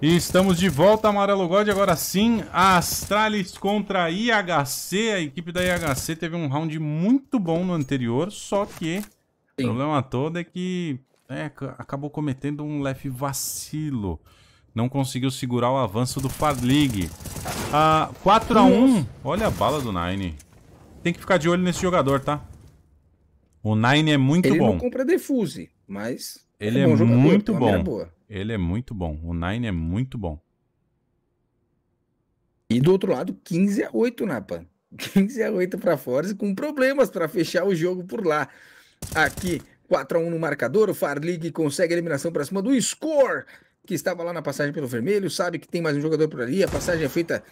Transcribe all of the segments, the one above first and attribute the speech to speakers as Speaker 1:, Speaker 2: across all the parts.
Speaker 1: E estamos de volta, Amarelo God. Agora sim, Astralis contra a IHC. A equipe da IHC teve um round muito bom no anterior, só que o problema todo é que é, acabou cometendo um leve vacilo. Não conseguiu segurar o avanço do Fadlig. Ah, 4x1. Hum. Olha a bala do Nine. Tem que ficar de olho nesse jogador, tá? O Nine é muito Ele bom. Ele não
Speaker 2: compra defuse, mas... Ele é, é bom jogador, muito é bom. Ele é muito bom. O Nine é muito bom. E do outro lado, 15 a 8, Napa. 15 a 8 para fora, com problemas para fechar o jogo por lá. Aqui, 4 a 1 no marcador, o Farlig consegue a eliminação para cima do Score, que estava lá na passagem pelo vermelho, sabe que tem mais um jogador por ali, a passagem é feita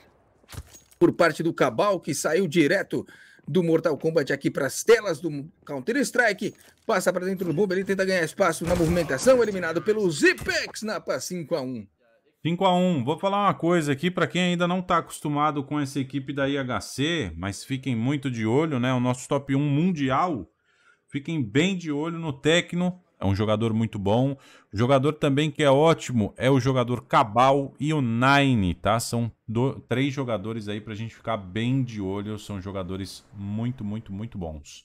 Speaker 2: por parte do Cabal, que saiu direto do Mortal Kombat aqui para as telas do Counter-Strike. Passa para dentro do bobo, ele tenta ganhar espaço na movimentação, eliminado pelo Zipex na para 5 a 1
Speaker 1: 5 a 1 Vou falar uma coisa aqui para quem ainda não está acostumado com essa equipe da IHC, mas fiquem muito de olho, né? O nosso top 1 mundial. Fiquem bem de olho no Tecno é um jogador muito bom. O jogador também que é ótimo é o jogador Cabal e o Nine, tá? São do... três jogadores aí pra gente ficar bem de olho. São jogadores muito, muito, muito bons.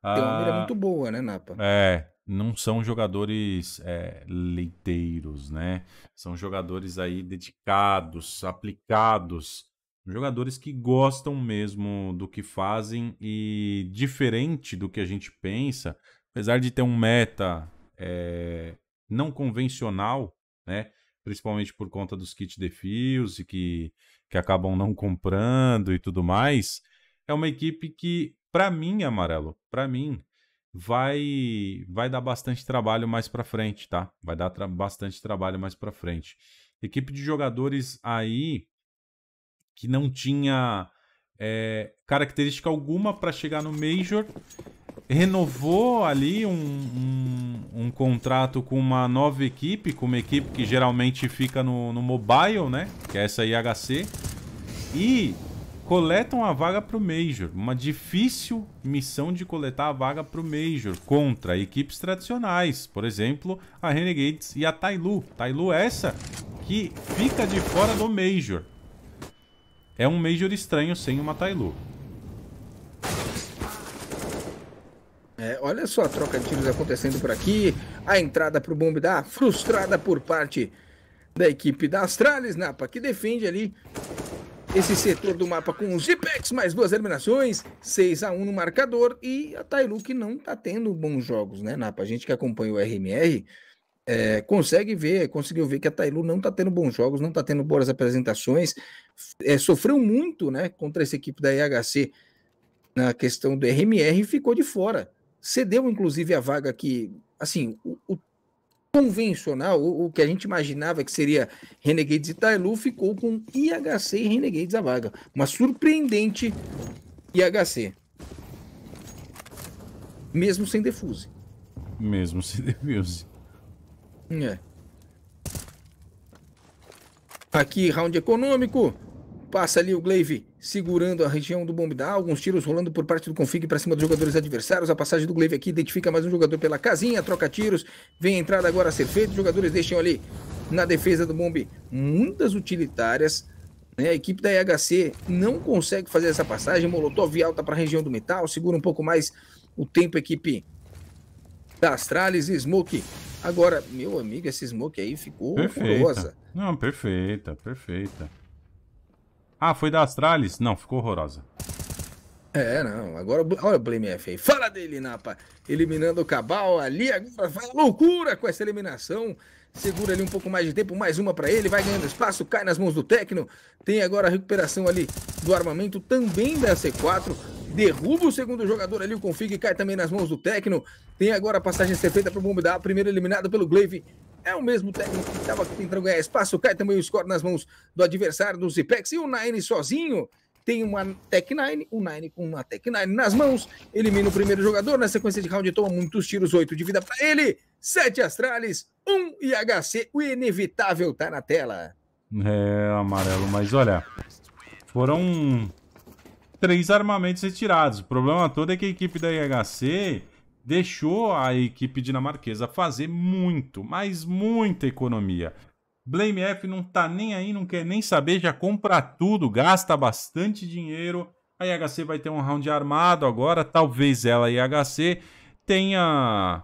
Speaker 1: Tem uma mira ah, muito boa, né, Napa? É, não são jogadores é, leiteiros, né? São jogadores aí dedicados, aplicados, jogadores que gostam mesmo do que fazem e diferente do que a gente pensa, apesar de ter um meta é, não convencional, né? Principalmente por conta dos kits de fios e que, que acabam não comprando e tudo mais, é uma equipe que, para mim, Amarelo, para mim, vai vai dar bastante trabalho mais para frente, tá? Vai dar tra bastante trabalho mais para frente. Equipe de jogadores aí que não tinha é, característica alguma para chegar no Major renovou ali um, um, um, contrato com uma nova equipe, com uma equipe que geralmente fica no, no mobile, né? Que é essa IHC. E coletam a vaga para o Major. Uma difícil missão de coletar a vaga para o Major contra equipes tradicionais, por exemplo, a Renegades e a Tailu. Tailu é essa que fica de fora do Major. É um Major estranho sem uma Tailu.
Speaker 2: É, olha só a troca de tiros acontecendo por aqui. A entrada para o bombe da frustrada por parte da equipe da Astralis Napa, que defende ali esse setor do mapa com os Zipex, mais duas eliminações, 6 a 1 no marcador. E a Tailu que não está tendo bons jogos, né, Napa? A gente que acompanha o RMR é, consegue ver, conseguiu ver que a Tailu não está tendo bons jogos, não está tendo boas apresentações, é, sofreu muito né, contra essa equipe da IHC na questão do RMR e ficou de fora cedeu, inclusive, a vaga que, assim, o, o convencional, o, o, que a gente imaginava que seria Renegades e ficou com IHC e Renegades a vaga. Uma surpreendente IHC. Mesmo sem defuse.
Speaker 1: Mesmo sem defuse.
Speaker 2: É. Aqui, round econômico. Passa ali o Glaive segurando a região do Bombidá, alguns tiros rolando por parte do Config para cima dos jogadores adversários, a passagem do Gleve aqui identifica mais um jogador pela casinha, troca tiros, vem a entrada agora a ser feita, os jogadores deixam ali na defesa do bombe. muitas utilitárias, né? a equipe da IHC não consegue fazer essa passagem, Molotov alta para a região do metal, segura um pouco mais o tempo a equipe da Astralis, Smoke agora, meu amigo, esse Smoke aí ficou perfeita. horrorosa.
Speaker 1: Não, perfeita, perfeita. Ah, foi
Speaker 2: da Astralis? Não, ficou horrorosa. É, não. Agora, olha o Blame F aí. Fala dele, Napa. Eliminando o Cabal ali. Agora vai loucura com essa eliminação. Segura ali um pouco mais de tempo. Mais uma para ele. Vai ganhando espaço. Cai nas mãos do Tecno. Tem agora a recuperação ali do armamento também da C4. Derruba o segundo jogador ali. O config cai também nas mãos do Tecno. Tem agora a passagem a ser feita para o Bomb da primeiro eliminado pelo Glaive. É o mesmo técnico que estava tentando ganhar espaço, cai também o score nas mãos do adversário do Zipex e o Nine sozinho tem uma Tech 9, o Nine com uma Tech 9 nas mãos, elimina o primeiro jogador, na sequência de round toma muitos tiros, 8 de vida para ele, 7 astrales, 1 um IHC, o inevitável tá na tela.
Speaker 1: É, amarelo, mas olha, foram três armamentos retirados, o problema todo é que a equipe da IHC deixou a equipe dinamarquesa fazer muito, mas muita economia. Blame F não tá nem aí, não quer nem saber, já compra tudo, gasta bastante dinheiro. A IHC vai ter um round armado agora, talvez ela e a IHC tenha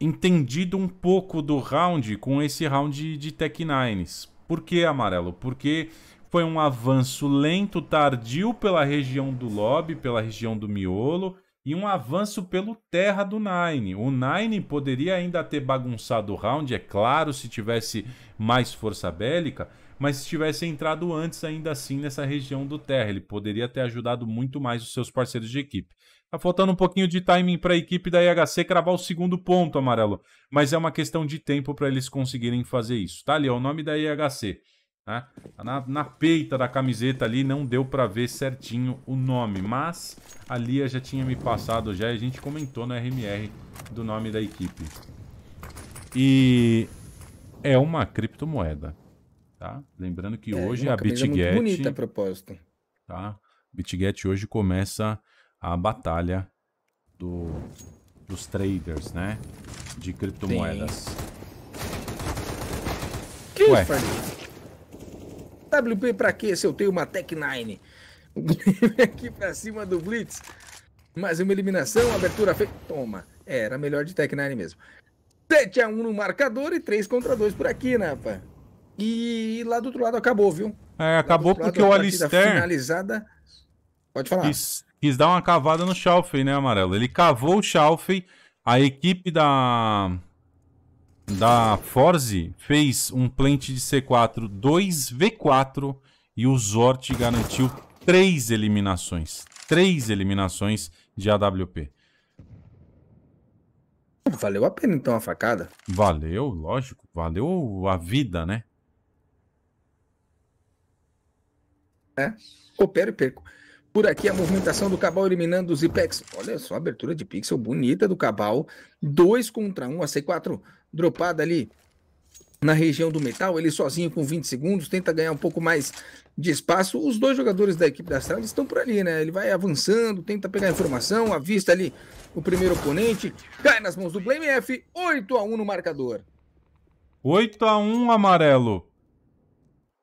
Speaker 1: entendido um pouco do round com esse round de Tech Nines. Por que amarelo? Porque foi um avanço lento, tardio pela região do lobby, pela região do miolo e um avanço pelo terra do Nine. O Nine poderia ainda ter bagunçado o round, é claro, se tivesse mais força bélica, mas se tivesse entrado antes ainda assim nessa região do terra, ele poderia ter ajudado muito mais os seus parceiros de equipe. Tá faltando um pouquinho de timing para a equipe da IHC cravar o segundo ponto, amarelo, mas é uma questão de tempo para eles conseguirem fazer isso. Tá ali, ó, o nome da IHC. Né? Tá na, na peita da camiseta ali não deu para ver certinho o nome, mas a Lia já tinha me passado já e a gente comentou no RMR do nome da equipe. E é uma criptomoeda, tá? Lembrando que é, hoje a Bitget... bonita a
Speaker 2: proposta.
Speaker 1: Tá? Bitget hoje começa a batalha do, dos traders, né? De criptomoedas. Sim.
Speaker 2: Que Ué. WP pra quê se eu tenho uma Tech 9? O Grêmio aqui pra cima do Blitz. Mais uma eliminação, abertura feita. Toma. É, era melhor de Tech 9 mesmo. 7x1 no marcador e 3 contra 2 por aqui, né, pá? E lá do outro lado acabou, viu? É, acabou lado, porque o Alistair. finalizada. Pode falar.
Speaker 1: Quis, quis dar uma cavada no Schalfe, né, Amarelo? Ele cavou o Schalfe, a equipe da, da Forze fez um plant de C4 2v4 e o Zort garantiu três eliminações. Três eliminações de AWP.
Speaker 2: Valeu a pena então a facada?
Speaker 1: Valeu, lógico. Valeu a
Speaker 2: vida, né? É. Opero e perco. Por aqui a movimentação do Cabal eliminando os Ipex. Olha só a abertura de pixel bonita do Cabal. 2 contra 1, um, a C4 dropada ali na região do metal. Ele sozinho com 20 segundos, tenta ganhar um pouco mais de espaço. Os dois jogadores da equipe da Astralis estão por ali, né? Ele vai avançando, tenta pegar informação, avista ali o primeiro oponente, cai nas mãos do Blame F, 8 a 1 no marcador.
Speaker 1: 8 a 1 amarelo.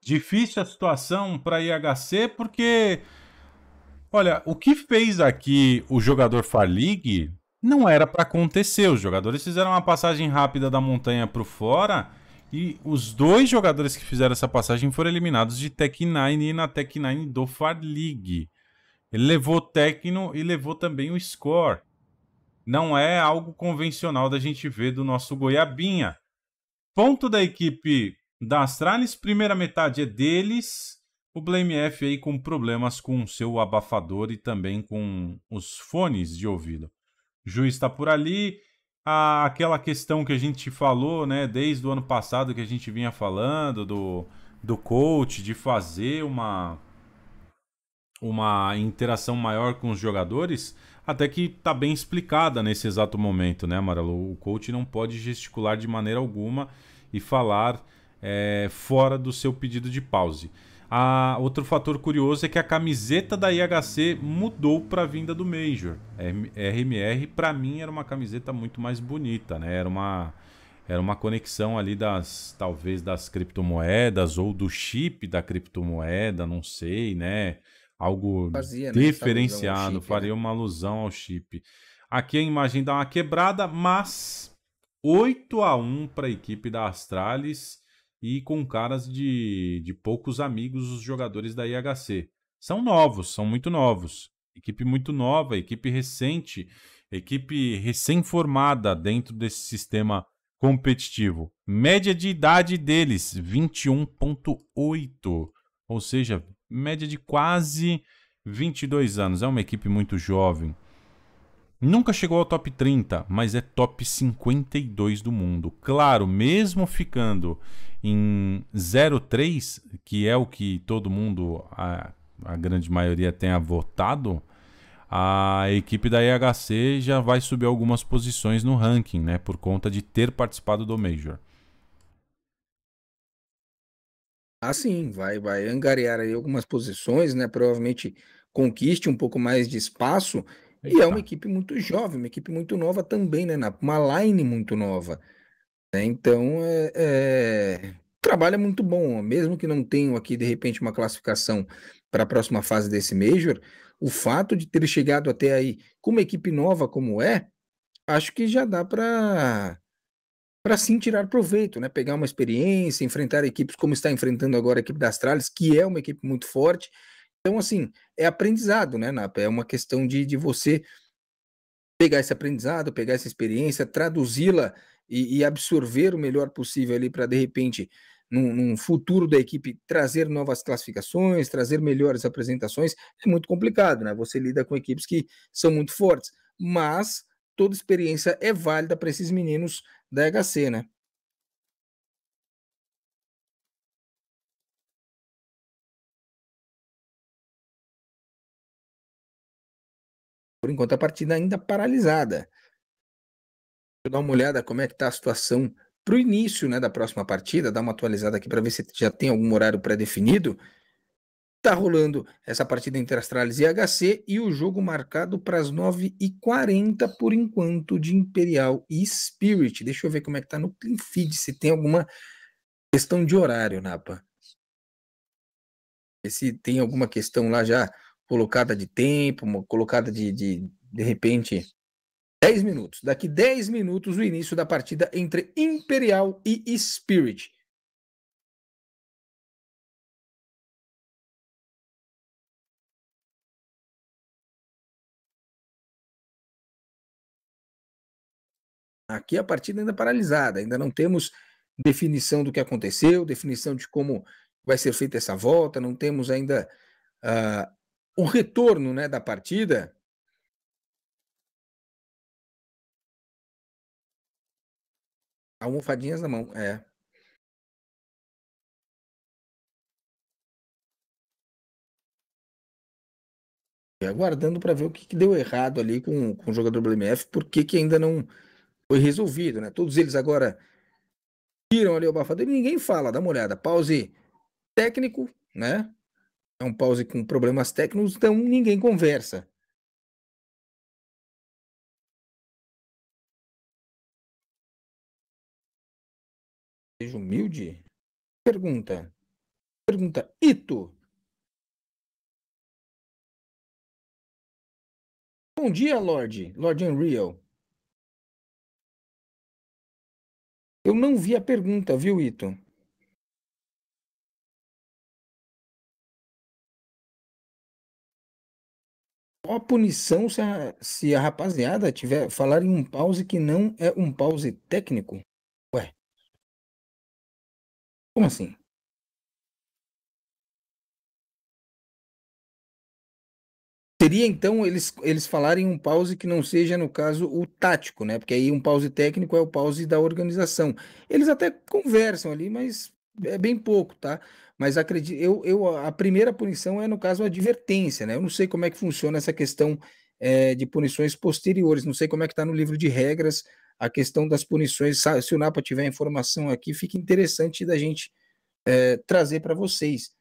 Speaker 1: Difícil a situação para IHC porque Olha, o que fez aqui o jogador Far League não era para acontecer. Os jogadores fizeram uma passagem rápida da montanha para fora e os dois jogadores que fizeram essa passagem foram eliminados de Tech 9 e na Tech 9 do Far League. Ele levou Tecno e levou também o Score. Não é algo convencional da gente ver do nosso Goiabinha. Ponto da equipe da Astralis, primeira metade é deles, o Blame F aí com problemas com o seu abafador e também com os fones de ouvido. juiz está por ali. A, aquela questão que a gente falou, né, desde o ano passado que a gente vinha falando do, do coach, de fazer uma, uma interação maior com os jogadores, até que está bem explicada nesse exato momento, né, Amarelo? O coach não pode gesticular de maneira alguma e falar é, fora do seu pedido de pause. Ah, outro fator curioso é que a camiseta da IHC mudou para a vinda do Major. RMR, para mim, era uma camiseta muito mais bonita, né? Era uma, era uma conexão ali das, talvez, das criptomoedas ou do chip da criptomoeda, não sei, né? Algo Fazia, né? diferenciado, chip, faria né? uma alusão ao chip. Aqui a imagem dá uma quebrada, mas 8 a 1 para a equipe da Astralis e com caras de, de poucos amigos os jogadores da IHC. São novos, são muito novos. Equipe muito nova, equipe recente, equipe recém-formada dentro desse sistema competitivo. Média de idade deles, 21,8. Ou seja, média de quase 22 anos. É uma equipe muito jovem. Nunca chegou ao top 30, mas é top 52 do mundo. Claro, mesmo ficando em 03, que é o que todo mundo, a, a grande maioria, tenha votado, a equipe da IHC já vai subir algumas posições no ranking, né? Por conta de ter participado do Major.
Speaker 2: Ah, sim, vai, vai angariar aí algumas posições, né? Provavelmente conquiste um pouco mais de espaço é e é uma equipe muito jovem, uma equipe muito nova também, né, Uma line muito nova. Né? Então, é, é... o trabalho é muito bom. Mesmo que não tenham aqui, de repente, uma classificação para a próxima fase desse Major, o fato de ter chegado até aí com uma equipe nova como é, acho que já dá para para sim tirar proveito, né? Pegar uma experiência, enfrentar equipes como está enfrentando agora a equipe da Astralis, que é uma equipe muito forte. Então, assim, é aprendizado, né, Napa? É uma questão de, de você pegar esse aprendizado, pegar essa experiência, traduzi-la e, e, absorver o melhor possível ali para, de repente, num, num, futuro da equipe, trazer novas classificações, trazer melhores apresentações. É muito complicado, né? Você lida com equipes que são muito fortes, mas toda experiência é válida para esses meninos da HC, né?
Speaker 3: Por enquanto, a partida é ainda paralisada. Deixa
Speaker 2: eu dar uma olhada como é que está a situação para o início né, da próxima partida, dar uma atualizada aqui para ver se já tem algum horário pré-definido. está rolando essa partida entre Astralis e HC e o jogo marcado para as 9h40 por enquanto de Imperial e Spirit. Deixa eu ver como é que está no Clean Feed, se tem alguma questão de horário, Napa. se tem alguma questão lá já colocada de tempo, uma colocada de, de, de repente, 10 minutos. Daqui 10 minutos, o início da partida entre Imperial e Spirit. Aqui a partida ainda paralisada, ainda não temos definição do que aconteceu, definição de como vai ser feita essa volta, não temos ainda ah, o retorno né, da partida.
Speaker 3: Almofadinhas na mão, é.
Speaker 2: aguardando para ver o que, que, deu errado ali com, com o jogador do BMF, por que, que ainda não foi resolvido, né? Todos eles agora tiram ali o abafador e ninguém fala, dá uma olhada. Pause técnico, né? é um pause com problemas técnicos, então ninguém conversa.
Speaker 3: Seja humilde. Pergunta. Pergunta, Ito. Bom dia, Lorde. Lorde Unreal. Eu não vi a pergunta, viu, Ito?
Speaker 2: Qual a punição se a, se a rapaziada tiver falar em um pause que não é um pause técnico? Ué. Como assim? Seria então eles, eles falarem um pause que não seja, no caso, o tático, né? Porque aí um pause técnico é o pause da organização. Eles até conversam ali, mas é bem pouco, tá? mas acredito, eu, eu, a primeira punição é, no caso, a advertência, né? Eu não sei como é que funciona essa questão é, de punições posteriores, não sei como é que está no livro de regras a questão das punições. Se o Napa tiver informação aqui, fica interessante da gente é, trazer para vocês.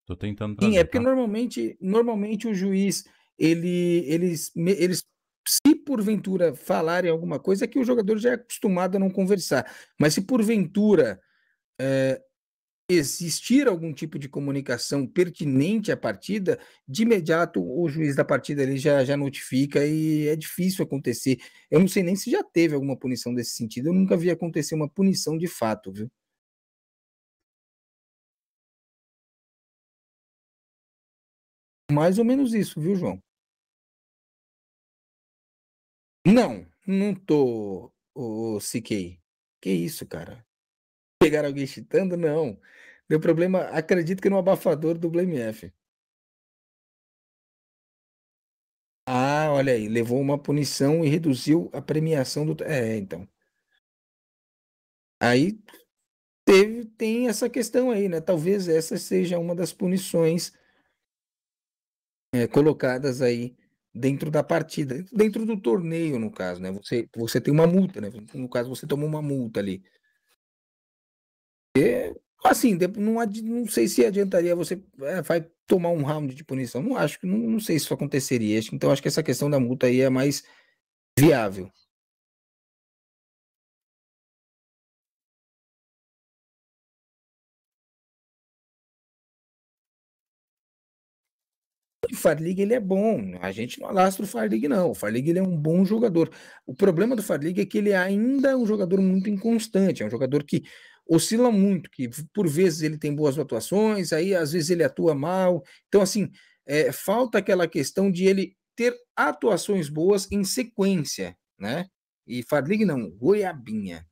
Speaker 1: Estou tentando trazer, Sim,
Speaker 2: é porque tá? normalmente, normalmente o juiz, ele, eles, eles se porventura falarem alguma coisa, é que o jogador já é acostumado a não conversar. Mas se porventura é, existir algum tipo de comunicação pertinente à partida, de imediato o juiz da partida ele já, já notifica e é difícil acontecer. Eu não sei nem se já teve alguma punição desse sentido, eu nunca vi acontecer uma punição de fato, viu?
Speaker 3: Mais ou menos isso, viu, João?
Speaker 2: Não, não tô, o Siquei. Que isso, cara? pegar alguém chitando, não. Deu problema, acredito que no abafador do BMF
Speaker 3: Ah, olha aí, levou
Speaker 2: uma punição e reduziu a premiação do. É, então. Aí teve, tem essa questão aí, né? Talvez essa seja uma das punições é, colocadas aí dentro da partida, dentro do torneio, no caso, né? Você, você tem uma multa, né? No caso, você tomou uma multa ali porque assim, não, não sei se adiantaria você é, vai tomar um round de punição. Não acho que não, não sei se isso aconteceria. Então acho que essa questão da multa aí é mais viável. o Farlig ele é bom, a gente não alastra o Farlig não, o Farlig ele é um bom jogador. O problema do Farlig é que ele ainda é um jogador muito inconstante, é um jogador que oscila muito, que por vezes ele tem boas atuações, aí às vezes ele atua mal. Então, assim, é, falta aquela questão de ele ter atuações boas em sequência, né? E Fadlig não, goiabinha.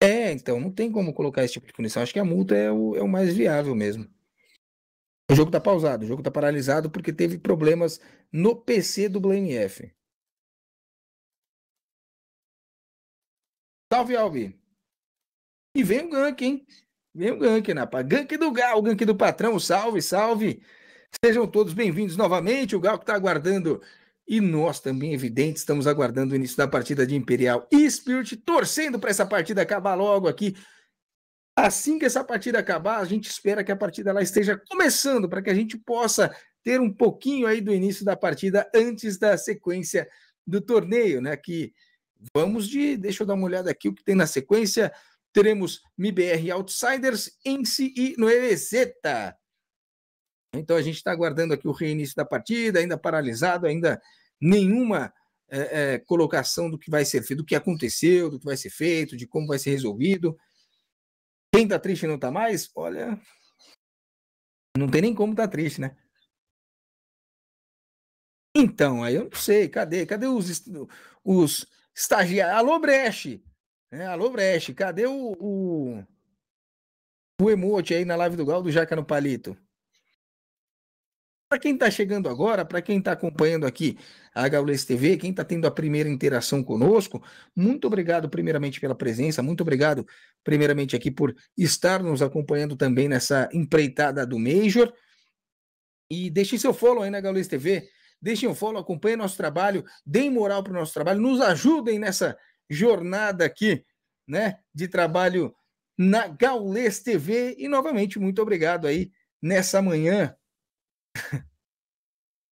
Speaker 3: É, então, não tem como colocar esse tipo de
Speaker 2: punição. Acho que a multa é o, é o mais viável mesmo. O jogo está pausado, o jogo está paralisado porque teve problemas no PC do BlameF. Salve, Albi. E vem o gank, hein? Vem o gank, né, rapaz. Gank do Gal, gank do patrão. Salve, salve. Sejam todos bem-vindos novamente. O Gal que está aguardando. E nós também, evidente, estamos aguardando o início da partida de Imperial e Spirit, torcendo para essa partida acabar logo aqui. Assim que essa partida acabar, a gente espera que a partida lá esteja começando, para que a gente possa ter um pouquinho aí do início da partida antes da sequência do torneio, né? Que Vamos de, deixa eu dar uma olhada aqui o que tem na sequência. Teremos MBR Outsiders, Ence e no Zeta. Então a gente está aguardando aqui o reinício da partida, ainda paralisado, ainda nenhuma é, é, colocação do que vai ser feito, do que aconteceu, do que vai ser feito, de como vai ser resolvido. Quem está triste não está mais? Olha, não tem nem como tá triste, né? Então, aí eu não sei, cadê? Cadê os, os Estagiário. Alô, Breche! É, alô, Breche, cadê o, o, o emote aí na live do Galo do Jaca no Palito? Para quem está chegando agora, para quem está acompanhando aqui a HWS TV, quem está tendo a primeira interação conosco, muito obrigado primeiramente pela presença, muito obrigado primeiramente aqui por estar nos acompanhando também nessa empreitada do Major. E deixe seu follow aí na HWS TV, Deixem o follow, acompanhem nosso trabalho, deem moral para o nosso trabalho, nos ajudem nessa jornada aqui, né, de trabalho na Gaules TV. E novamente, muito obrigado aí nessa manhã.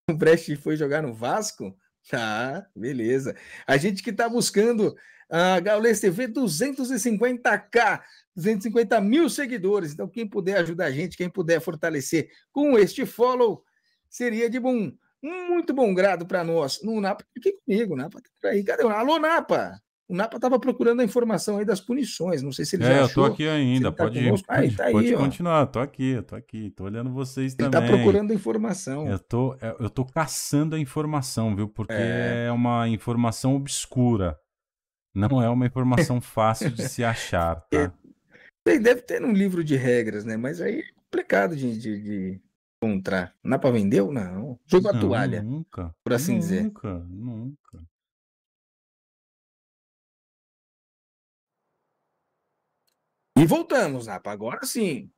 Speaker 2: o Brecht foi jogar no Vasco? Tá, beleza. A gente que está buscando a Gaules TV 250k, 250 mil seguidores. Então, quem puder ajudar a gente, quem puder fortalecer com este follow, seria de bom muito bom grado para nós. No Napa, fique comigo, Napa tá aí. Cadê o Alô, Napa? O Napa estava procurando a informação aí das punições. Não sei se ele é, já achou. É, eu tô aqui ainda. Tá pode, pode, aí, tá pode aí,
Speaker 1: continuar. Ó. Tô aqui, tô aqui. Tô olhando vocês ele tá também. Ele tá procurando
Speaker 2: a informação. Eu
Speaker 1: tô, é, eu tô caçando a informação, viu? Porque é, é uma informação obscura. Não é uma informação
Speaker 2: fácil de se achar, tá? Ele deve ter um livro de regras, né? Mas aí é complicado de, de, de encontrar. vender ou Não. Jogou a toalha. Nunca.
Speaker 3: Por assim nunca, dizer. Nunca, nunca. E voltamos, Napa.
Speaker 2: Agora sim.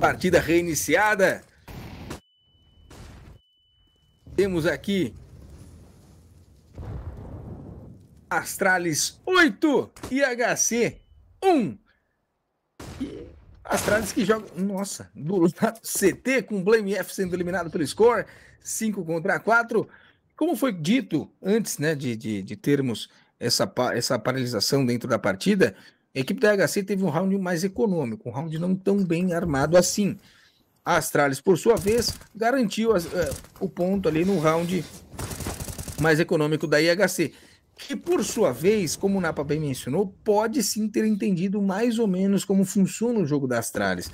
Speaker 2: Partida reiniciada. Temos aqui Astralis 8 ihc 1. Astralis que joga, nossa, do CT com Blame F sendo eliminado pelo score, 5 contra 4. Como foi dito antes né, de, de, de termos essa, essa paralisação dentro da partida, a equipe da IHC teve um round mais econômico, um round não tão bem armado assim. A Astralis, por sua vez, garantiu as, uh, o ponto ali no round mais econômico da IHC que por sua vez, como o Napa bem mencionou, pode sim ter entendido mais ou menos como funciona o jogo das tralhas.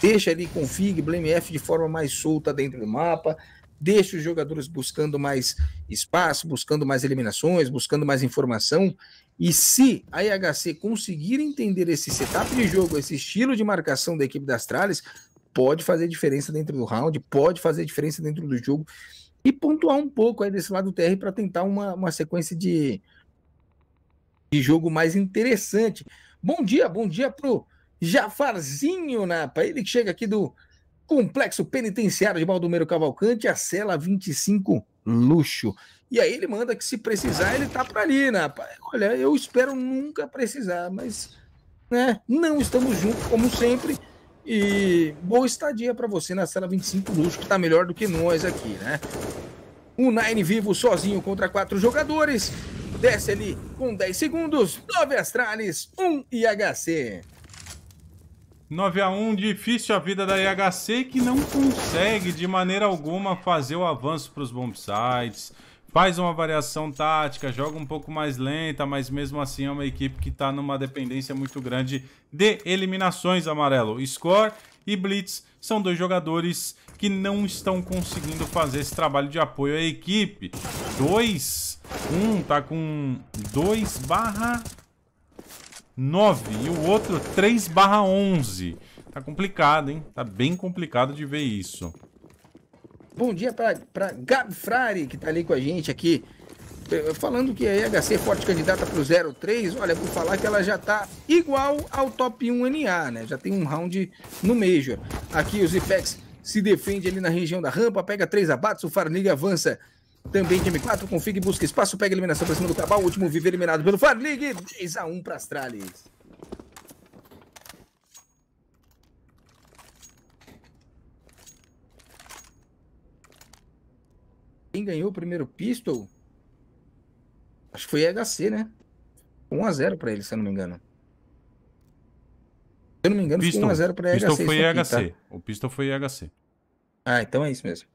Speaker 2: Deixa ali config, blmf, de forma mais solta dentro do mapa, deixa os jogadores buscando mais espaço, buscando mais eliminações, buscando mais informação. E se a IHC conseguir entender esse setup de jogo, esse estilo de marcação da equipe das tralhas, pode fazer diferença dentro do round, pode fazer diferença dentro do jogo e pontuar um pouco aí desse lado do TR para tentar uma, uma sequência de, de jogo mais interessante. Bom dia, bom dia pro Jafarzinho Napa, né, ele que chega aqui do Complexo Penitenciário de Baldomero Cavalcante, a cela 25 Luxo. E aí ele manda que se precisar ele tá para ali, Napa. Né, Olha, eu espero nunca precisar, mas né, não estamos juntos como sempre e boa estadia para você na sala 25 Luxo, que está melhor do que nós aqui, né? O Nine vivo sozinho contra quatro jogadores. Desce ali com 10 segundos. 9 Astralis, 1 IHC.
Speaker 1: 9 a 1 difícil a vida da IHC que não consegue de maneira alguma fazer o avanço para os bombsites. sites faz uma variação tática, joga um pouco mais lenta, mas mesmo assim é uma equipe que está numa dependência muito grande de eliminações, Amarelo. Score e Blitz são dois jogadores que não estão conseguindo fazer esse trabalho de apoio à equipe. Dois, um tá com 2 barra 9 e o outro 3 barra 11. Tá complicado, hein? Tá bem complicado de ver isso.
Speaker 2: Bom dia para Gabi Frari, que está ali com a gente aqui. Eh, falando que a EHC é forte candidata para o 03, olha, vou falar que ela já está igual ao top 1 NA, né? Já tem um round no Major. Aqui os Ifex se defende ali na região da rampa, pega três abates, o Farlig avança também de M4, config, busca espaço, pega eliminação para cima do Cabal, o último vive eliminado pelo Farlig, 3 a 1 para Astralis. Quem ganhou o primeiro pistol? Acho que foi HC, né? 1x0 pra ele, se eu não me engano. Se eu não me engano, pistol, foi 1x0 pra pistol Foi aqui, HC. Tá? O pistol foi EHC. Ah, então é isso mesmo.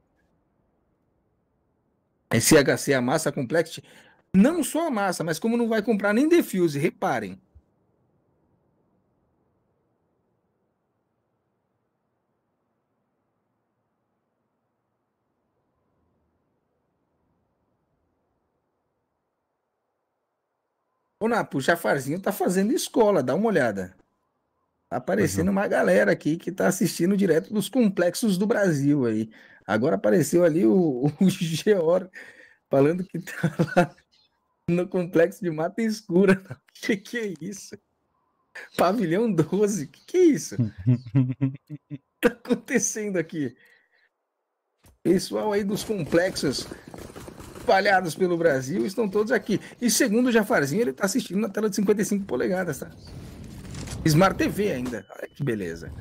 Speaker 2: Esse EHC, é a massa complexa, não só a massa, mas como não vai comprar nem defuse, reparem. Ô, Napo, o Jafarzinho tá fazendo escola, dá uma olhada. Tá aparecendo uhum. uma galera aqui que tá assistindo direto dos complexos do Brasil aí. Agora apareceu ali o, o Geor falando que tá lá no complexo de Mata Escura. O que, que é isso? Pavilhão 12, o que, que é isso? tá acontecendo aqui? Pessoal aí dos complexos, espalhados pelo Brasil estão todos aqui. E segundo o Jafarzinho, ele está assistindo na tela de 55 polegadas, tá? Smart TV ainda. Olha que beleza.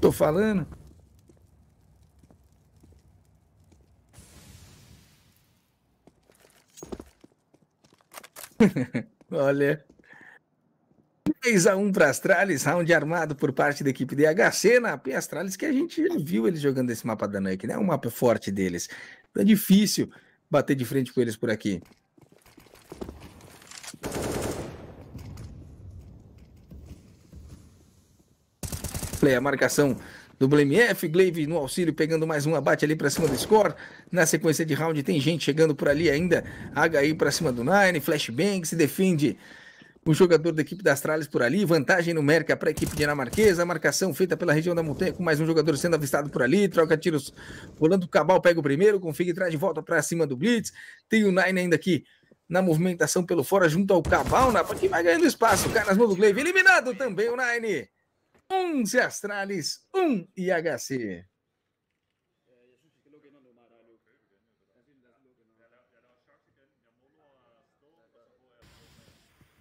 Speaker 2: Tô falando. Olha. 3x1 para Astralis, round armado por parte da equipe DHC na AP Astralis, que a gente já viu eles jogando esse mapa da Nuke, né? Um mapa forte deles. Tá difícil bater de frente com eles por aqui. Play a marcação do Blame F, Glaive no auxílio, pegando mais um abate ali para cima do score. Na sequência de round tem gente chegando por ali ainda. HI para cima do Nine, Flashbang se defende o jogador da equipe das tralhas por ali, vantagem numérica para a equipe dinamarquesa, marcação feita pela região da montanha com mais um jogador sendo avistado por ali, troca tiros, rolando o cabal, pega o primeiro, config traz de volta para cima do Blitz, tem o Nine ainda aqui na movimentação pelo fora junto ao cabal, na que vai ganhando espaço, cara nas mãos do Glaive, eliminado também o Nine. 11 Astralis, 1 um, IHC.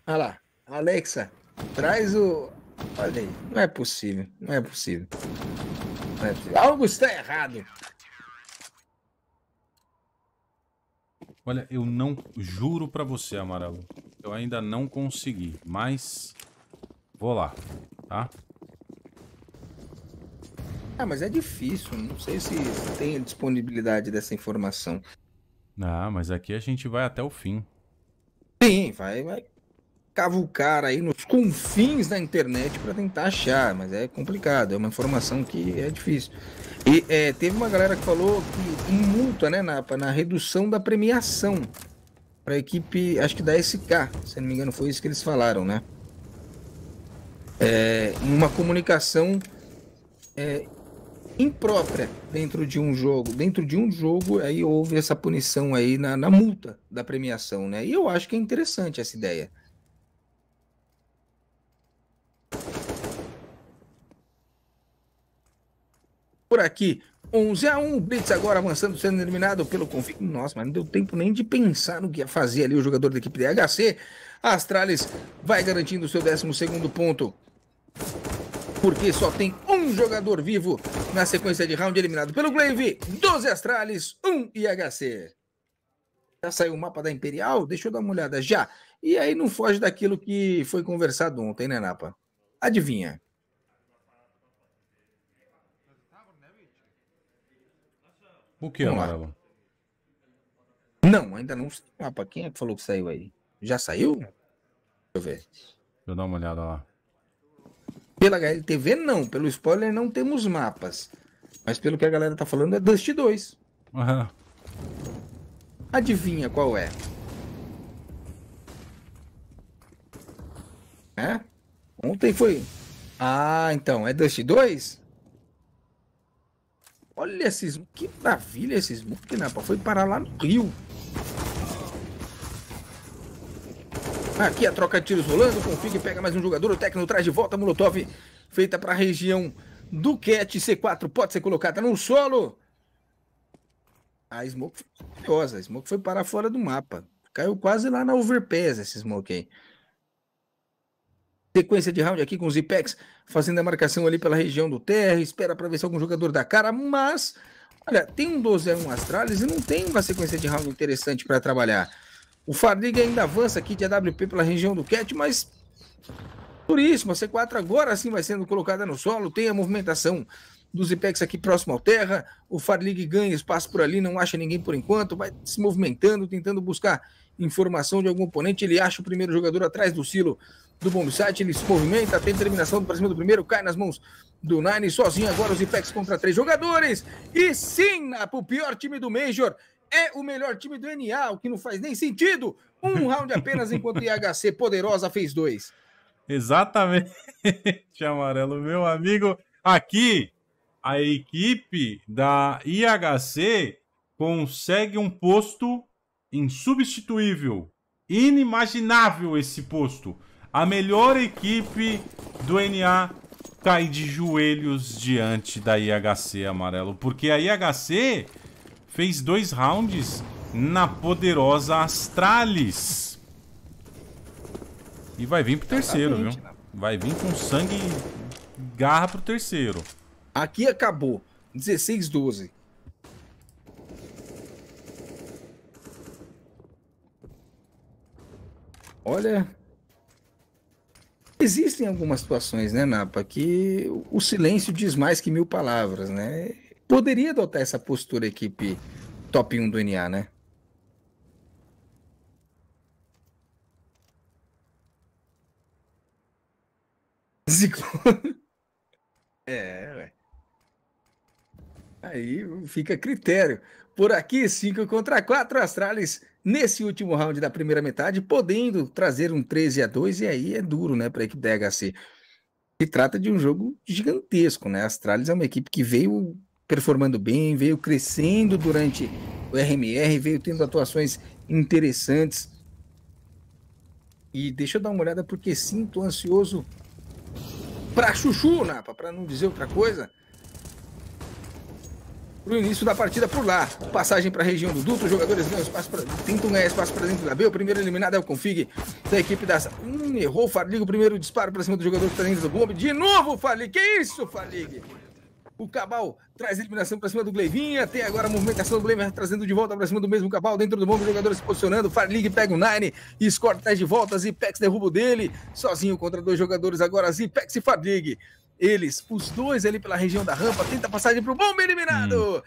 Speaker 2: Olha lá. Alexa, traz o. Olha aí. Não é possível. Não é possível. Não é possível. Algo está errado. Olha, eu não
Speaker 1: juro para você, Amarelo. Eu ainda não consegui, mas vou lá, tá?
Speaker 2: Ah, mas é difícil. Não sei se tem a disponibilidade dessa informação.
Speaker 1: Ah, mas aqui a gente vai até o
Speaker 2: fim. Sim, vai, vai cavucar aí nos confins da internet para tentar achar, mas é complicado, é uma informação que é difícil. E é, teve uma galera que falou que em multa, né, Napa, na redução da premiação para a equipe, acho que da SK, se não me engano, foi isso que eles falaram, né? É, uma comunicação é, imprópria dentro de um jogo. Dentro de um jogo, aí houve essa punição aí na, na multa da premiação, né? E eu acho que é interessante essa ideia. por aqui. 11 a 1 Blitz agora avançando, sendo eliminado pelo Config. Nossa, mas não deu tempo nem de pensar no que ia fazer ali o jogador da equipe DHC. Astralis vai garantindo o seu 12 ponto. Porque só tem um jogador vivo na sequência de round eliminado pelo Glaive. 12 Astralis, 1 IHC. Já saiu o mapa da Imperial? Deixa eu dar uma olhada já. E aí não foge daquilo que foi conversado ontem, né, Napa? Adivinha? O que, amarelo? Não, ainda não saiu, rapaz. Quem é que falou que saiu aí? Já saiu? Deixa eu ver. Deixa eu dar uma olhada lá. Pela HLTV, não. Pelo spoiler, não temos mapas. Mas pelo que a galera tá falando, é Dust 2. Uhum. Adivinha qual é? É? Ontem foi. Ah, então, é Dust 2? Olha esses. Que maravilha esses Smoke, rapaz. Foi parar lá no Rio. Aqui a troca de tiros rolando. Config pega mais um jogador. O técnico traz de volta. Molotov feita para a região do Cat. C4 pode ser colocada no solo. A Smoke foi curiosa. A Smoke foi parar fora do mapa. Caiu quase lá na Overpass esse Smoke aí. Sequência de round aqui com os Ipex fazendo a marcação ali pela região do terra. Espera para ver se algum jogador dá cara, mas. Olha, tem um 12 a 1 Astralis e não tem uma sequência de round interessante para trabalhar. O Fardiga ainda avança aqui de AWP pela região do Cat, mas por isso, uma C4 agora sim vai sendo colocada no solo, tem a movimentação dos Ipex aqui próximo ao terra, o Farlig ganha espaço por ali, não acha ninguém por enquanto, vai se movimentando, tentando buscar informação de algum oponente, ele acha o primeiro jogador atrás do silo do Bombsite, ele se movimenta, tem eliminação para cima do primeiro, cai nas mãos do Nine, sozinho agora os Ipex contra três jogadores, e sim, o pior time do Major é o melhor time do NA, o que não faz nem sentido, um round apenas enquanto IHC poderosa fez dois.
Speaker 1: Exatamente, Amarelo, meu amigo, aqui a equipe da IHC consegue um posto insubstituível, inimaginável esse posto. A melhor equipe do NA cai tá de joelhos diante da IHC amarelo. Porque a IHC fez dois rounds na poderosa Astralis. E vai vir pro tá terceiro, viu? Né? Vai vir com
Speaker 2: sangue e garra pro terceiro. Aqui acabou. 16, 12. Olha, Existem algumas situações, né, Napa, que o silêncio diz mais que mil palavras, né? Poderia adotar essa postura equipe top 1 do NA, né? Zico. é, ué. Aí fica critério. Por aqui, 5 contra 4, Astralis nesse último round da primeira metade, podendo trazer um 13 a 2 e aí é duro, né, para a equipe da HC. Se trata de um jogo gigantesco, né? A Astralis é uma equipe que veio performando bem, veio crescendo durante o RMR, veio tendo atuações interessantes. E deixa eu dar uma olhada porque sinto ansioso para chuchu, Napa, para não dizer outra coisa no início da partida por lá. Passagem para a região do duto, jogadores ganham espaço pra, tentam ganhar espaço para dentro da B. O primeiro eliminado é o config da equipe da... Hum, errou o Farlig, o primeiro disparo para cima do jogador que está dentro do bombe. De novo o Farlig, que isso Farlig? O Cabal traz eliminação para cima do Gleivinha. Tem agora a movimentação do Gleivinha trazendo de volta para cima do mesmo Cabal. Dentro do bombe, jogador se posicionando. Farlig pega o Nine. Score traz de volta. Zipex derruba o dele. Sozinho contra dois jogadores agora. Zipex e Farlig. Eles, os dois ali pela região da rampa, tenta passagem para o bomba eliminado. Hum.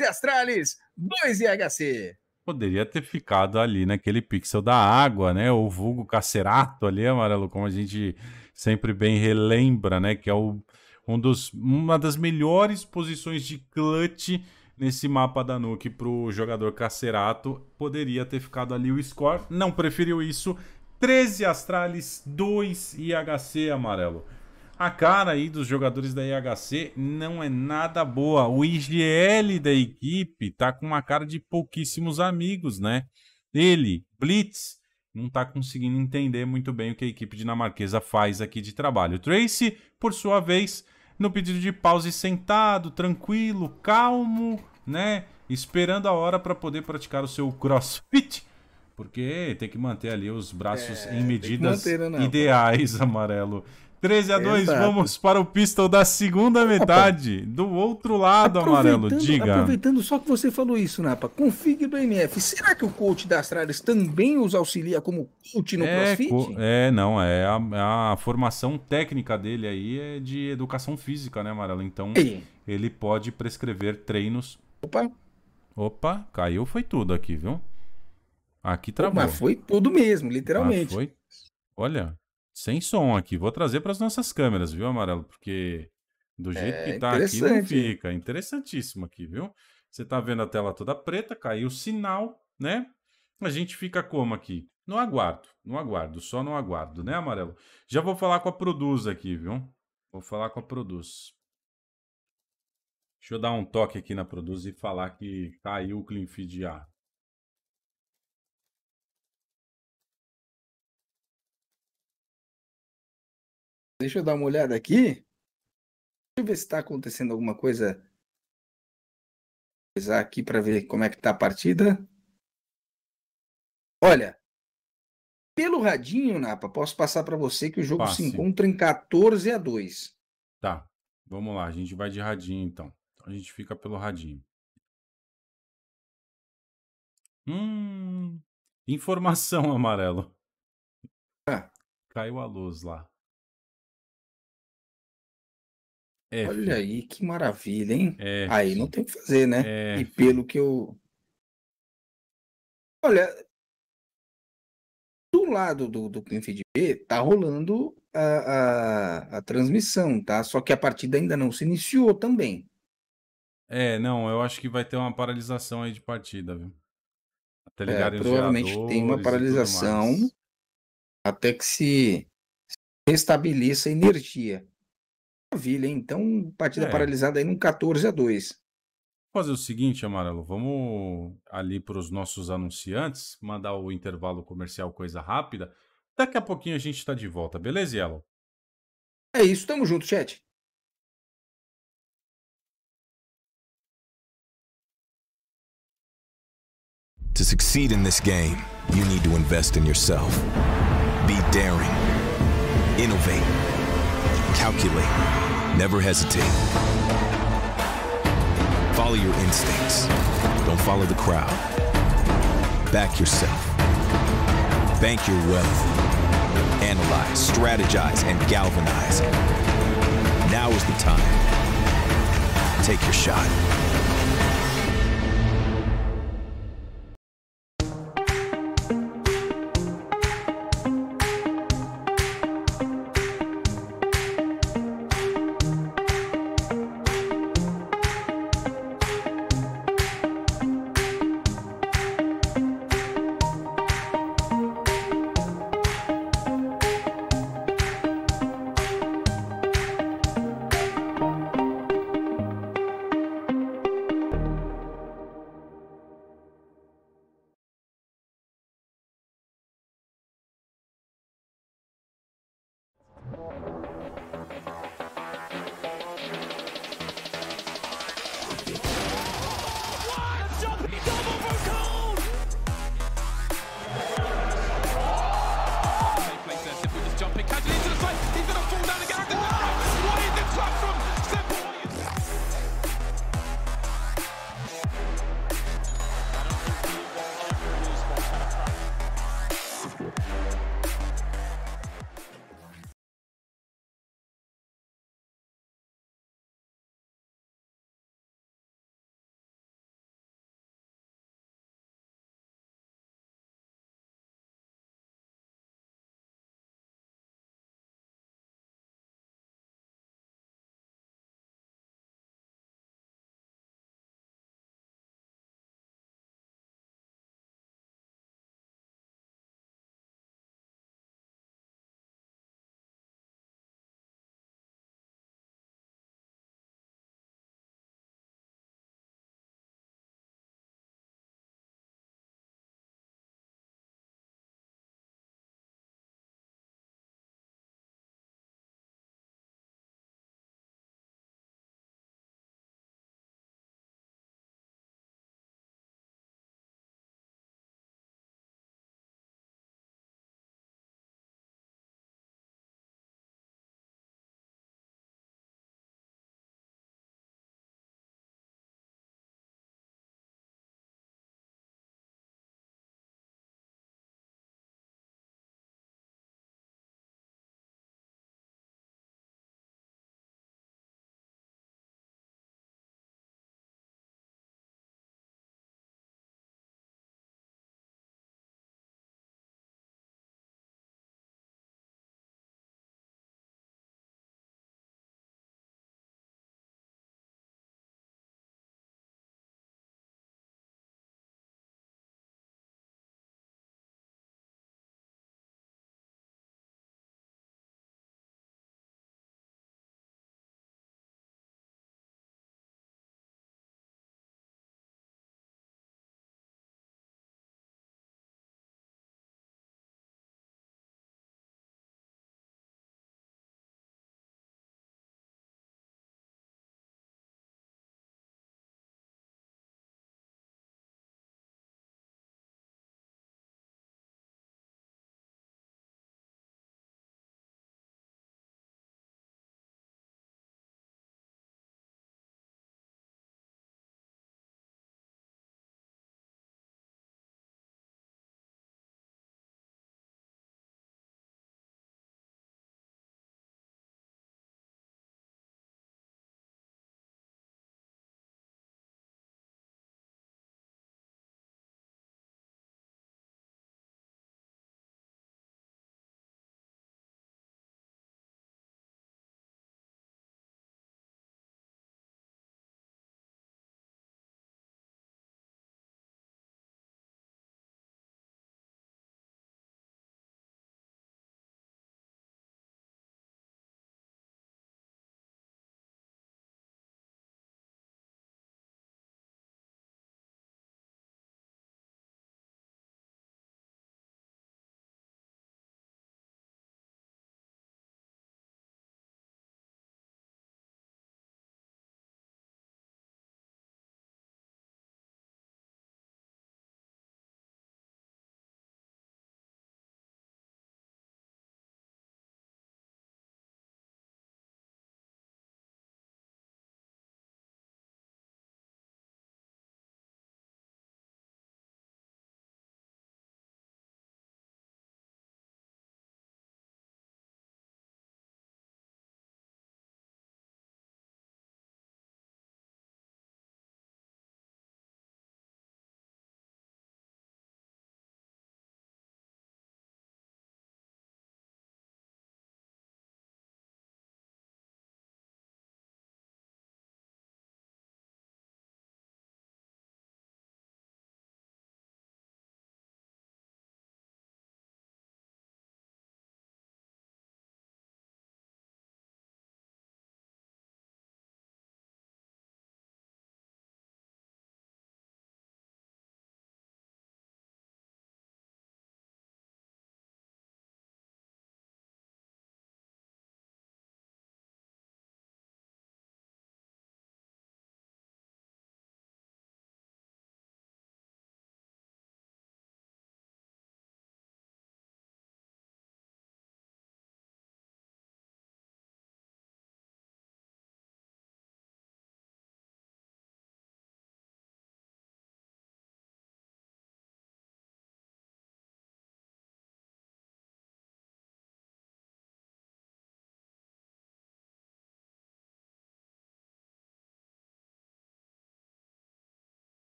Speaker 2: É Astralis, 2 ihc
Speaker 1: Poderia ter ficado ali naquele pixel da água, né? O vulgo cacerato ali, amarelo, como a gente sempre bem relembra, né? Que é o, um dos, uma das melhores posições de clutch nesse mapa da Nuke pro jogador Cacerato. Poderia ter ficado ali o score, não preferiu isso. 13 Astralis, 2 IHC amarelo. A cara aí dos jogadores da IHC não é nada boa. O IGL da equipe tá com uma cara de pouquíssimos amigos, né? Ele, Blitz, não tá conseguindo entender muito bem o que a equipe dinamarquesa faz aqui de trabalho. Tracy, por sua vez, no pedido de pause sentado, tranquilo, calmo, né? Esperando a hora para poder praticar o seu crossfit porque tem que manter ali os braços é, em medidas manter, né, ideais, amarelo. 13 a 2, Exato. vamos para o pistol da segunda metade. Do outro lado, amarelo, diga. Aproveitando
Speaker 2: só que você falou isso, Napa, config do MF. Será que o coach da Astralis também os auxilia como coach no é, CrossFit?
Speaker 1: É, não, é a, a, formação técnica dele aí é de educação física, né, amarelo? Então, ele pode prescrever treinos. Opa. Opa, caiu foi tudo aqui, viu? Aqui travou. Mas foi
Speaker 2: tudo mesmo, literalmente.
Speaker 1: foi. Olha, sem som aqui. Vou trazer para as nossas câmeras, viu, Amarelo? Porque do jeito é, que está aqui não fica. Interessantíssimo aqui, viu? Você está vendo a tela toda preta, caiu o sinal, né? A gente fica como aqui? No aguardo, no aguardo, só no aguardo, né, Amarelo? Já vou falar com a Produz aqui, viu? Vou falar com a Produz. Deixa eu dar um toque aqui na
Speaker 3: Produz e falar que caiu o Clean Feed A. Deixa eu dar
Speaker 2: uma olhada aqui. Deixa eu ver se está acontecendo alguma coisa. Vou aqui para ver como é que está a partida. Olha, pelo radinho, Napa, posso passar para você que o jogo Passe. se encontra em 14 a 2.
Speaker 1: Tá. Vamos lá, a gente vai de radinho então. A gente fica pelo radinho.
Speaker 3: Hum, informação amarelo. Ah. Caiu a luz lá. É. Olha aí, que maravilha, hein? É. aí não tem o que fazer,
Speaker 2: né? É. e pelo que eu. Olha, do lado do, do CleanFeedB tá rolando a, a, a, transmissão, tá? Só que a partida ainda não se iniciou também.
Speaker 1: É, não, eu acho que vai ter uma paralisação aí de partida, viu? Até ligarem é, provavelmente tem uma
Speaker 2: paralisação até que se restabeleça a energia. Maravilha, hein? Então, partida é. paralisada aí num 14 a 2
Speaker 1: fazer o seguinte, Amarelo, vamos ali para os nossos anunciantes, mandar o intervalo comercial coisa rápida. Daqui a pouquinho a gente está de volta, beleza, Yellow?
Speaker 3: É isso, tamo junto, chat. To succeed in this game, you need to invest in yourself. Be daring. Innovate. Calculate. Never hesitate. Follow your
Speaker 1: instincts. Don't follow the crowd. Back yourself. Bank your wealth. Analyze, strategize, and galvanize. Now is the time. Take your shot.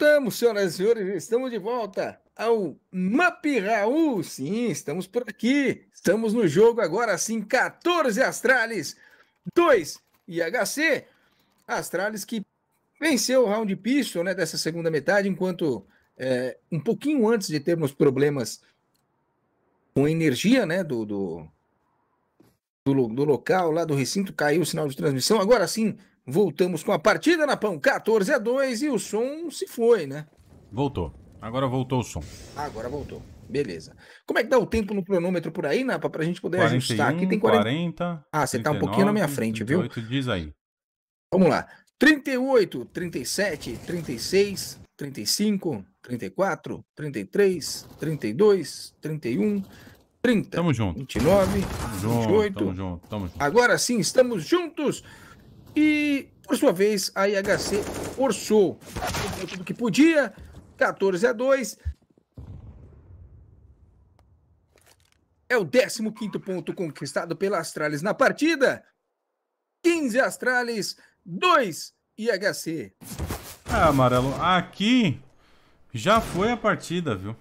Speaker 2: Voltamos, senhoras e senhores, estamos de volta ao Map Raul. Sim, estamos por aqui. Estamos no jogo agora sim, 14 Astrales, 2 IHC. Astrales que venceu o round pistol né, dessa segunda metade, enquanto é, um pouquinho antes de termos problemas com energia né, do, do, do, do local lá do recinto, caiu o sinal de transmissão. Agora sim, Voltamos com a partida na PAN 14 a 2 e o som se foi, né? Voltou. Agora voltou o som. Agora voltou. Beleza. Como é que dá o tempo no cronômetro por aí, Napa, pra gente poder 41, ajustar? Aqui tem 40. 40 ah, você 39, tá um pouquinho na minha frente, 38, viu? diz aí. Vamos lá. 38, 37, 36, 35, 34, 33, 32, 31, 30. Tamo junto. 29, tamo 28. Junto, tamo junto, tamo junto. Agora sim, estamos juntos. E, por sua vez, a IHC forçou tudo que podia, 14 a 2. É o 15 ponto conquistado pela Astralis na partida. 15 Astralis, 2 IHC.
Speaker 1: Ah, Amarelo, aqui já foi a partida, viu?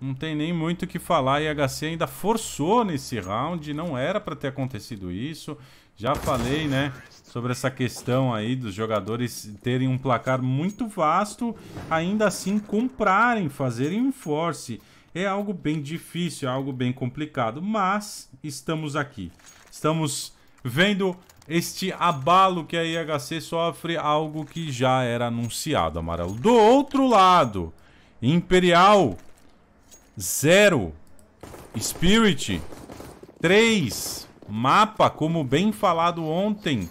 Speaker 1: Não tem nem muito o que falar. A IHC ainda forçou nesse round. Não era para ter acontecido isso. Já falei, né, sobre essa questão aí dos jogadores terem um placar muito vasto, ainda assim comprarem, fazerem um force. É algo bem difícil, é algo bem complicado, mas estamos aqui. Estamos vendo este abalo que a IHC sofre, algo que já era anunciado, amarelo. Do outro lado, Imperial, zero. Spirit, três. Mapa, como bem falado ontem,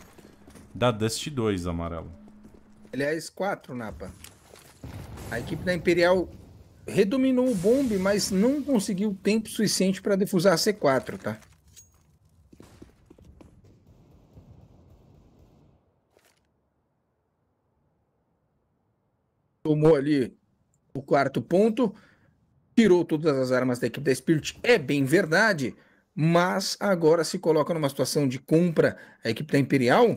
Speaker 1: da Dust 2,
Speaker 2: amarelo. Aliás, 4, Napa. A equipe da Imperial redominou o bombe, mas não conseguiu tempo suficiente para defusar a C4, tá? Tomou ali o quarto ponto, tirou todas as armas da equipe da Spirit, é bem verdade, mas agora se coloca numa situação de compra a equipe da Imperial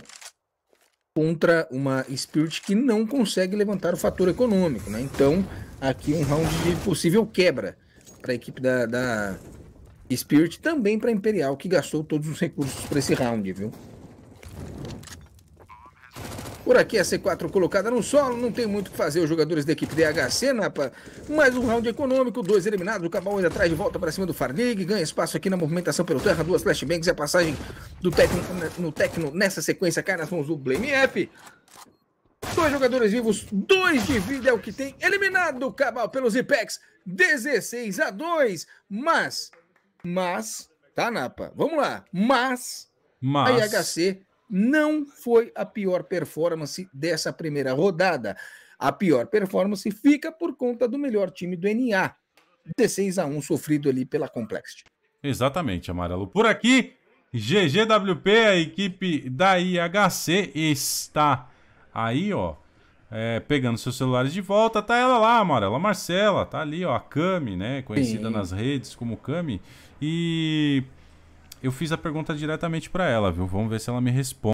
Speaker 2: contra uma Spirit que não consegue levantar o fator econômico, né? Então, aqui um round de possível quebra para a equipe da, da Spirit, também para a Imperial, que gastou todos os recursos para esse round, viu? Por aqui a C4 colocada no solo, não tem muito o que fazer os jogadores da equipe DHC, Napa. Né, Mais um round econômico, dois eliminados, o Cabal ainda atrás de volta para cima do Farlig, ganha espaço aqui na movimentação pelo terra, duas flashbangs e é a passagem do Tecno, né, no Tecno nessa sequência cai nas mãos do Blame F. Dois jogadores vivos, dois de vida é o que tem. Eliminado o Cabal pelos Ipex, 16 a 2. Mas, mas, tá, Napa? Vamos lá. Mas, mas... a IHC não foi a pior performance dessa primeira rodada. A pior performance fica por conta do melhor time do NA, 16 a 1 sofrido ali pela Complexity.
Speaker 1: Exatamente, Amarelo. Por aqui, GGWP, a equipe da IHC está aí, ó, é, pegando seus celulares de volta. Tá ela lá, Amarela, Marcela, tá ali, ó, a Cami, né, conhecida Sim. nas redes como Cami. E eu fiz a pergunta diretamente para ela, viu? Vamos ver se ela me responde.